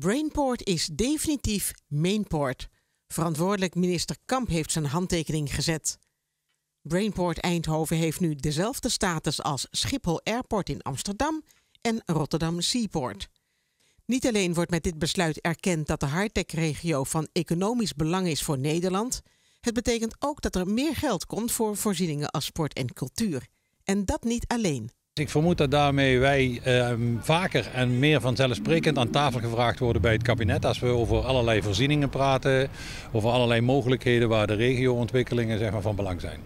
Brainport is definitief mainport. Verantwoordelijk minister Kamp heeft zijn handtekening gezet. Brainport Eindhoven heeft nu dezelfde status als Schiphol Airport in Amsterdam en Rotterdam Seaport. Niet alleen wordt met dit besluit erkend dat de hightech-regio van economisch belang is voor Nederland, het betekent ook dat er meer geld komt voor voorzieningen als sport en cultuur. En dat niet alleen. Ik vermoed dat daarmee wij eh, vaker en meer vanzelfsprekend aan tafel gevraagd worden bij het kabinet. Als we over allerlei voorzieningen praten, over allerlei mogelijkheden waar de regioontwikkelingen zeg maar, van belang zijn.